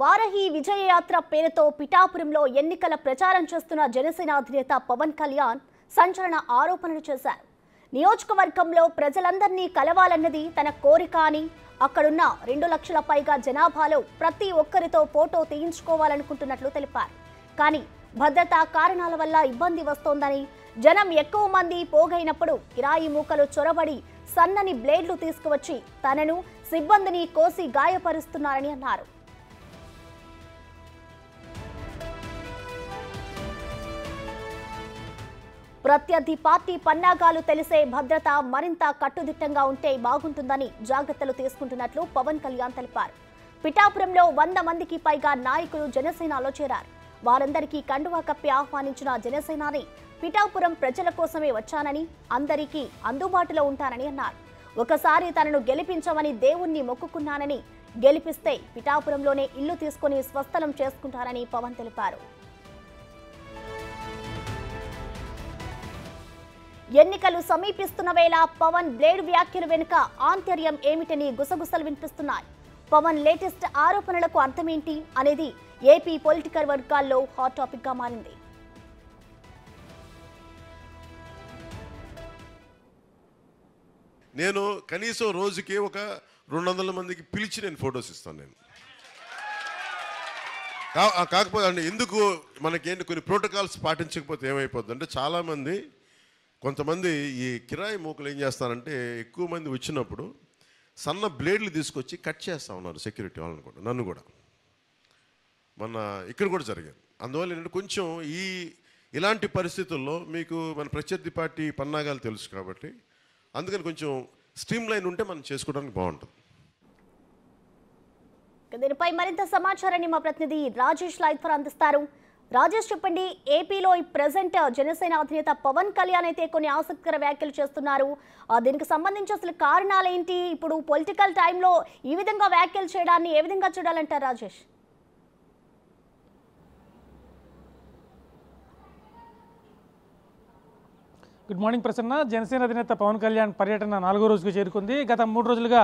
వారహి విజయయాత్ర పేరుతో పిఠాపురంలో ఎన్నికల ప్రచారం చేస్తున్న జనసేన అధినేత పవన్ కళ్యాణ్ సంచలన ఆరోపణలు చేశారు నియోజకవర్గంలో ప్రజలందరినీ కలవాలన్నది తన కోరిక అని అక్కడున్న రెండు లక్షల పైగా జనాభాలో ప్రతి ఒక్కరితో ఫోటో తీయించుకోవాలనుకుంటున్నట్లు తెలిపారు కానీ భద్రతా కారణాల వల్ల ఇబ్బంది వస్తోందని జనం ఎక్కువ మంది పోగైనప్పుడు కిరాయి మూకలు చొరబడి సన్నని బ్లేడ్లు తీసుకువచ్చి తనను సిబ్బందిని కోసి గాయపరుస్తున్నారని అన్నారు ప్రత్యర్థి పార్టీ పన్నాగాలు తెలిసే భద్రత మరింత కట్టుదిట్టంగా ఉంటే బాగుంటుందని జాగ్రత్తలు తీసుకుంటున్నట్లు పవన్ కళ్యాణ్ తెలిపారు పిఠాపురంలో వంద మందికి పైగా నాయకులు జనసేనలో చేరారు వారందరికీ కండువా కప్పి ఆహ్వానించిన జనసేనని పిఠాపురం ప్రజల కోసమే వచ్చానని అందరికీ అందుబాటులో ఉంటానని అన్నారు ఒకసారి తనను గెలిపించమని దేవుణ్ణి మొక్కుకున్నానని గెలిపిస్తే పిఠాపురంలోనే ఇల్లు తీసుకుని స్వస్థలం చేసుకుంటానని పవన్ తెలిపారు ఎన్నికలు సమీపిస్తున్న వేళ పవన్ బ్లేడ్ వ్యాఖ్యలు వెనుక ఆంతర్యం ఏమిటని గుసగుసలు వినిపిస్తున్నాయి పవన్ లేటెస్ట్ ఆరోపణలకు అర్థమేంటి అనేది ఏపీ పొలిటికల్ వర్గాల్లో హాట్ టాపిక్గా మారింది నేను కనీసం రోజుకి ఒక రెండు వందల మందికి పిలిచి నేను ఫొటోస్ ఇస్తాను నేను కాకపోతే ఎందుకు మనకేంటి కొన్ని ప్రోటోకాల్స్ పాటించకపోతే ఏమైపోద్ది అంటే చాలామంది కొంతమంది ఈ కిరాయి మూకలు ఏం చేస్తారంటే ఎక్కువ మంది వచ్చినప్పుడు సన్న బ్లేడ్లు తీసుకొచ్చి కట్ చేస్తూ ఉన్నారు సెక్యూరిటీ వాళ్ళని కూడా నన్ను కూడా మన ఇక్కడ కూడా జరిగింది అందువల్ల ఏంటంటే కొంచెం ఈ ఇలాంటి పరిస్థితుల్లో మీకు మన ప్రత్యర్థి పార్టీ పన్నాగాలు తెలుసు కాబట్టి అందుకని కొంచెం స్ట్రీమ్ లైన్ ఉంటే మనం చేసుకోవడానికి బాగుంటుంది దీనిపై మరింత సమాచారాన్ని మా ప్రతినిధి రాజేష్ లైత్వర్ అందిస్తారు రాజేష్ చెప్పండి ఏపీలో ఈ ప్రజెంట్ జనసేన అధినేత పవన్ కళ్యాణ్ అయితే కొన్ని ఆసక్తికర వ్యాఖ్యలు చేస్తున్నారు దీనికి సంబంధించి అసలు కారణాలు ఏంటి ఇప్పుడు పొలిటికల్ టైంలో ఈ విధంగా వ్యాఖ్యలు చేయడాన్ని ఏ విధంగా చూడాలంటారు రాజేష్ గుడ్ మార్నింగ్ ప్రసన్న జనసేన అధినేత పవన్ కళ్యాణ్ పర్యటన నాలుగో రోజుకు చేరుకుంది గత మూడు రోజులుగా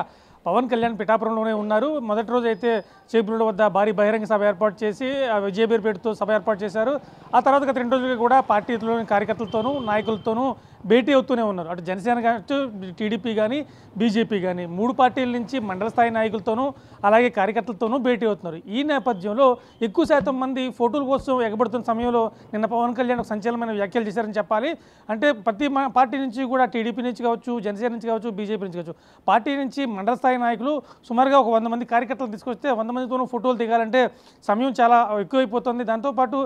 పవన్ కళ్యాణ్ పిఠాపురంలోనే ఉన్నారు మొదటి రోజు అయితే చేపురుడు వద్ద భారీ బహిరంగ సభ ఏర్పాటు చేసి విజయబీర్పేటతో సభ ఏర్పాటు చేశారు ఆ తర్వాత గత రెండు రోజులుగా కూడా పార్టీలోని కార్యకర్తలతోనూ నాయకులతోనూ భేటీ అవుతూనే ఉన్నారు అటు జనసేన కావచ్చు టీడీపీ కానీ బీజేపీ కానీ మూడు పార్టీల నుంచి మండల స్థాయి నాయకులతోనూ అలాగే కార్యకర్తలతోనూ భేటీ అవుతున్నారు ఈ నేపథ్యంలో ఎక్కువ శాతం మంది ఫోటోల కోసం ఎగబడుతున్న సమయంలో నిన్న పవన్ కళ్యాణ్ సంచలనమైన వ్యాఖ్యలు చేశారని చెప్పాలి అంటే ప్రతి పార్టీ నుంచి కూడా టీడీపీ నుంచి కావచ్చు జనసేన నుంచి కావచ్చు బీజేపీ నుంచి కావచ్చు పార్టీ నుంచి మండల స్థాయి నాయకులు సుమారుగా ఒక వంద మంది కార్యకర్తలు తీసుకొస్తే వంద మందితోనూ ఫోటోలు దిగాలంటే సమయం చాలా ఎక్కువైపోతుంది దాంతోపాటు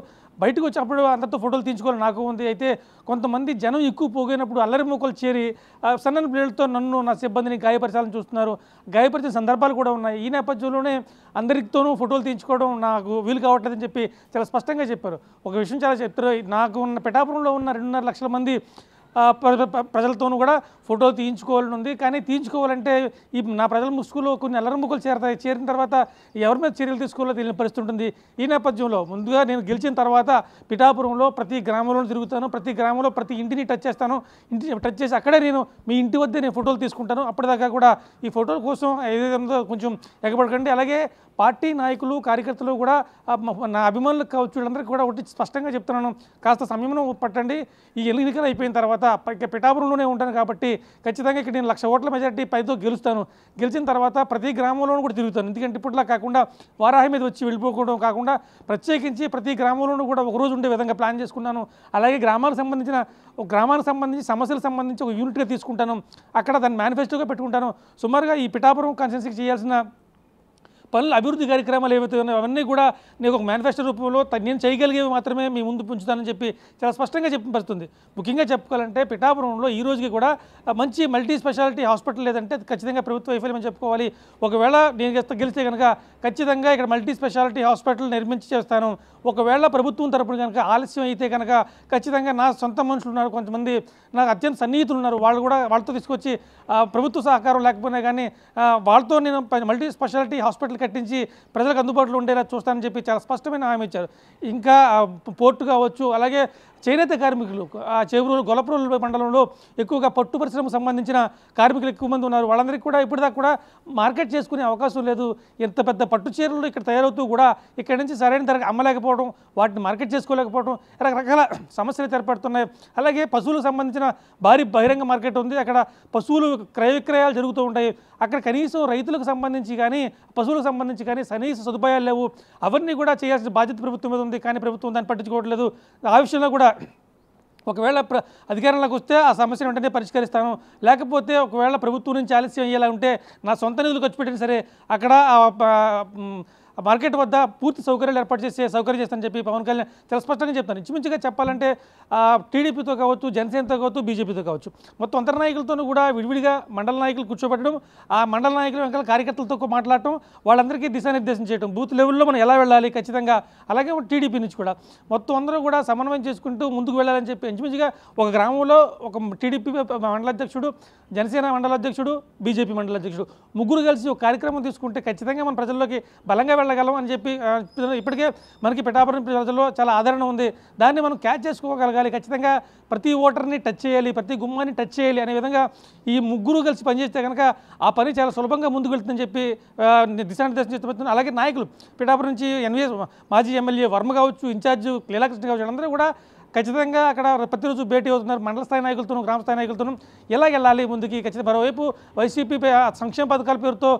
బయటకు వచ్చినప్పుడు అందరితో ఫోటోలు తీయించుకోవాలి నాకు ఉంది అయితే కొంతమంది జనం ఎక్కువ పోగైనప్పుడు అల్లరి మొక్కలు చేరి సన్నని ప్లేయర్లతో నన్ను నా సిబ్బందిని గాయపరచాలని చూస్తున్నారు గాయపరిచిన సందర్భాలు కూడా ఉన్నాయి ఈ నేపథ్యంలోనే అందరితోనూ ఫోటోలు తీయించుకోవడం నాకు వీలు కావట్లేదని చెప్పి చాలా స్పష్టంగా చెప్పారు ఒక విషయం చాలా చెప్తారు నాకు ఉన్న పిఠాపురంలో ఉన్న రెండున్నర లక్షల మంది ప్రజలతోనూ కూడా ఫోటో తీయించుకోవాలని ఉంది కానీ తీయించుకోవాలంటే ఈ నా ప్రజల ముసుగులో కొన్ని అల్లరముఖలు చేరతాయి చేరిన తర్వాత ఎవరి మీద చర్యలు తీసుకోవాలో తెలియని పరిస్థితి ఉంటుంది ఈ నేపథ్యంలో ముందుగా నేను గెలిచిన తర్వాత పిఠాపురంలో ప్రతి గ్రామంలో తిరుగుతాను ప్రతి గ్రామంలో ప్రతి ఇంటిని టచ్ చేస్తాను ఇంటిని టచ్ చేసి అక్కడే నేను మీ ఇంటి వద్దే నేను ఫోటోలు తీసుకుంటాను అప్పటిదాకా కూడా ఈ ఫోటోల కోసం ఏదైనా కొంచెం ఎగబడకండి అలాగే పార్టీ నాయకులు కార్యకర్తలు కూడా నా అభిమానులకు కావచ్చు వీళ్ళందరికీ కూడా ఒకటి స్పష్టంగా చెప్తున్నాను కాస్త సమయంలో పట్టండి ఈ ఎన్నికలు అయిపోయిన తర్వాత తర్వాత పిఠాపురంలోనే ఉంటాను కాబట్టి ఖచ్చితంగా ఇక్కడ నేను లక్ష ఓట్ల మెజార్టీ పైతో గెలుస్తాను గెలిచిన తర్వాత ప్రతి గ్రామంలోనూ కూడా తిరుగుతాను ఎందుకంటే ఇప్పట్లో కాకుండా వారాహి మీద వచ్చి వెళ్ళిపోకూడదు కాకుండా ప్రత్యేకించి ప్రతి గ్రామంలోనూ కూడా ఒక రోజు ఉండే విధంగా ప్లాన్ చేసుకున్నాను అలాగే గ్రామాలకు సంబంధించిన ఒక గ్రామానికి సంబంధించి సమస్యలకు సంబంధించి ఒక యూనిట్గా తీసుకుంటాను అక్కడ దాన్ని మేనిఫెస్టోగా పెట్టుకుంటాను సుమారుగా ఈ పిఠాపురం కన్సెన్సీకి చేయాల్సిన పనులు అభివృద్ధి కార్యక్రమాలు ఏవైతే ఉన్నాయో అవన్నీ కూడా నేను ఒక మేనిఫెస్టో రూపంలో నేను చేయగలిగేవి మాత్రమే మీ ముందు పుంచుతానని చెప్పి చాలా స్పష్టంగా చెప్పబడుతుంది ముఖ్యంగా చెప్పుకోవాలంటే పిఠాపురంలో ఈ రోజుకి కూడా మంచి మల్టీ స్పెషాలిటీ హాస్పిటల్ లేదంటే ఖచ్చితంగా ప్రభుత్వ వైఫల్యం చెప్పుకోవాలి ఒకవేళ నేను గెలిస్తే కనుక ఖచ్చితంగా ఇక్కడ మల్టీ స్పెషాలిటీ హాస్పిటల్ నిర్మించి చేస్తాను ఒకవేళ ప్రభుత్వం తరపున కనుక ఆలస్యం అయితే కనుక ఖచ్చితంగా నా సొంత మనుషులు ఉన్నారు కొంతమంది నాకు అత్యంత సన్నిహితులు ఉన్నారు వాళ్ళు కూడా వాళ్ళతో తీసుకొచ్చి ప్రభుత్వ సహకారం లేకపోయినా కానీ వాళ్ళతో నేను మల్టీ స్పెషాలిటీ హాస్పిటల్ కట్టించి ప్రజలకు అందుబాటులో ఉండేలా చూస్తానని చెప్పి చాలా స్పష్టమైన హామీ ఇచ్చారు ఇంకా పోర్టు కావచ్చు అలాగే చేనేత కార్మికులు ఆ చెవురు గొలపరోలు మండలంలో ఎక్కువగా పట్టు పరిశ్రమకు సంబంధించిన కార్మికులు ఎక్కువ మంది ఉన్నారు వాళ్ళందరికీ కూడా ఇప్పటిదాకా కూడా మార్కెట్ చేసుకునే అవకాశం లేదు ఎంత పెద్ద పట్టు చీరలు ఇక్కడ తయారవుతూ కూడా ఇక్కడ నుంచి సరైన ధరకు అమ్మలేకపోవడం వాటిని మార్కెట్ చేసుకోలేకపోవడం రకరకాల సమస్యలు తెరపడుతున్నాయి అలాగే పశువులకు సంబంధించిన భారీ బహిరంగ మార్కెట్ ఉంది అక్కడ పశువులు క్రయ విక్రయాలు జరుగుతూ ఉంటాయి అక్కడ కనీసం రైతులకు సంబంధించి కానీ పశువులకు సంబంధించి కానీ కనీస సదుపాయాలు లేవు అవన్నీ కూడా చేయాల్సిన బాధ్యత ప్రభుత్వం మీద ఉంది కానీ ప్రభుత్వం దాన్ని పట్టించుకోవట్లేదు ఆ విషయంలో కూడా కూడా ఒకవేళ ప్ర అధికారంలోకి వస్తే ఆ సమస్యను వెంటనే పరిష్కరిస్తాను లేకపోతే ఒకవేళ ప్రభుత్వం నుంచి ఆలస్యం అయ్యేలా ఉంటే నా సొంత నిధులు ఖర్చు పెట్టినా సరే అక్కడ ఆ మార్కెట్ వద్ద పూర్తి సౌకర్యాలు ఏర్పాటు చేసే సౌకర్యం చేస్తానని చెప్పి పవన్ కళ్యాణ్ చాలా స్పష్టంగా చెప్తాను ఇంచుమించుగా చెప్పాలంటే టీడీపీతో కావచ్చు జనసేనతో కావచ్చు బీజేపీతో కావచ్చు మొత్తం నాయకులతో కూడా విడివిడిగా మండల నాయకులు కూర్చోబెట్టడం ఆ మండల నాయకులు వెనకాల కార్యకర్తలతో మాట్లాడటం వాళ్ళందరికీ దిశానిర్దేశం చేయడం బూత్ లెవెల్లో మనం ఎలా వెళ్ళాలి ఖచ్చితంగా అలాగే టీడీపీ నుంచి కూడా మొత్తం అందరూ కూడా సమన్వయం చేసుకుంటూ ముందుకు వెళ్ళాలని చెప్పి ఇంచుమించుగా ఒక గ్రామంలో ఒక టీడీపీ మండలాధ్యక్షుడు జనసేన మండలాధ్యక్షుడు బీజేపీ అధ్యక్షుడు ముగ్గురు కలిసి ఒక కార్యక్రమం తీసుకుంటే ఖచ్చితంగా మన ప్రజల్లోకి బలంగా వెళ్ళగలం అని చెప్పి ఇప్పటికే మనకి పిఠాపురం ప్రజల్లో చాలా ఆదరణ ఉంది దాన్ని మనం క్యాచ్ చేసుకోగలగాలి ఖచ్చితంగా ప్రతి ఓటర్ని టచ్ చేయాలి ప్రతి గుమ్మాన్ని టచ్ చేయాలి అనే విధంగా ఈ ముగ్గురు కలిసి పనిచేస్తే కనుక ఆ పని చాలా సులభంగా ముందుకు వెళ్తుందని చెప్పి దిశానిర్దేశం చేస్తున్నారు అలాగే నాయకులు పిఠాపురం నుంచి ఎన్వీఎస్ మాజీ ఎమ్మెల్యే వర్మ కావచ్చు ఇన్ఛార్జ్ లీలాకృష్ణ కావచ్చు అందరూ కూడా ఖచ్చితంగా అక్కడ ప్రతిరోజు భేటీ అవుతున్నారు మండల స్థాయి నాయకులతోనూ గ్రామ స్థాయి నాయకులతోనూ ఎలా వెళ్ళాలి ముందుకి ఖచ్చితంగా మరోవైపు వైసీపీ సంక్షేమ పథకాల పేరుతో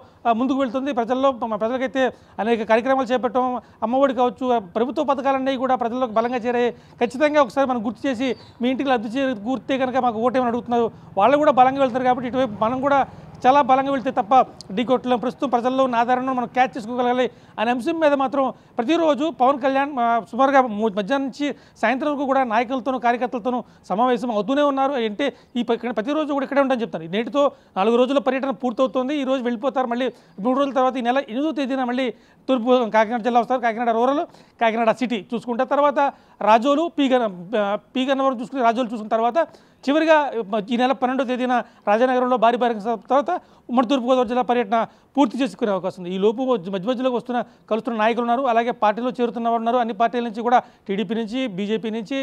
ముందుకు వెళ్తుంది ప్రజల్లో ప్రజలకైతే అనేక కార్యక్రమాలు చేపట్టడం అమ్మఒడి కావచ్చు ప్రభుత్వ పథకాలన్నీ కూడా ప్రజల్లోకి బలంగా చేరాయి ఖచ్చితంగా ఒకసారి మనం గుర్తు చేసి మీ ఇంటికి లబ్ధి చేరి గుర్తే కనుక మాకు ఓటేమని అడుగుతున్నారు వాళ్ళు కూడా బలంగా వెళ్తారు కాబట్టి ఇటువైపు మనం కూడా చాలా బలంగా వెళ్తే తప్ప ఢీకొట్టలేం ప్రస్తుతం ప్రజల్లో ఉన్న ఆధారణను మనం క్యాచ్ చేసుకోగలగాలి అనే అంశం మీద మాత్రం ప్రతిరోజు పవన్ కళ్యాణ్ సుమారుగా మధ్యాహ్నం నుంచి సాయంత్రం వరకు కూడా నాయకులతోనూ కార్యకర్తలతోనూ సమావేశం అవుతూనే ఉన్నారు అంటే ఈ ప్రతిరోజు కూడా ఇక్కడే ఉంటాను చెప్తారు నేటితో నాలుగు రోజుల పర్యటన పూర్తవుతుంది ఈ రోజు వెళ్ళిపోతారు మళ్ళీ మూడు రోజుల తర్వాత ఈ నెల ఎనిమిదో తేదీన మళ్ళీ తూర్పు కాకినాడ జిల్లా వస్తారు కాకినాడ రూరల్ కాకినాడ సిటీ చూసుకుంటే తర్వాత రాజోలు పీగన పీగన్నవరం చూసుకుని రాజోలు చూసుకున్న తర్వాత చివరిగా ఈ నెల పన్నెండో తేదీన రాజానగరంలో భారీ భారీ తర్వాత ఉమ్మడి తూర్పుగోదావరి జిల్లా పర్యటన పూర్తి చేసుకునే అవకాశం ఉంది ఈ లోపు మధ్య మధ్యలో వస్తున్న కలుస్తున్న నాయకులు ఉన్నారు అలాగే పార్టీలో చేరుతున్న వారు ఉన్నారు అన్ని పార్టీల నుంచి కూడా టీడీపీ నుంచి బీజేపీ నుంచి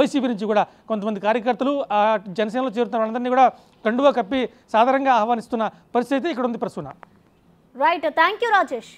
వైసీపీ నుంచి కూడా కొంతమంది కార్యకర్తలు జనసేనలో చేరుతున్న వాళ్ళందరినీ కూడా కండువా కప్పి సాధారణంగా ఆహ్వానిస్తున్న పరిస్థితి ఇక్కడ ఉంది Prasuna right thank you Rajesh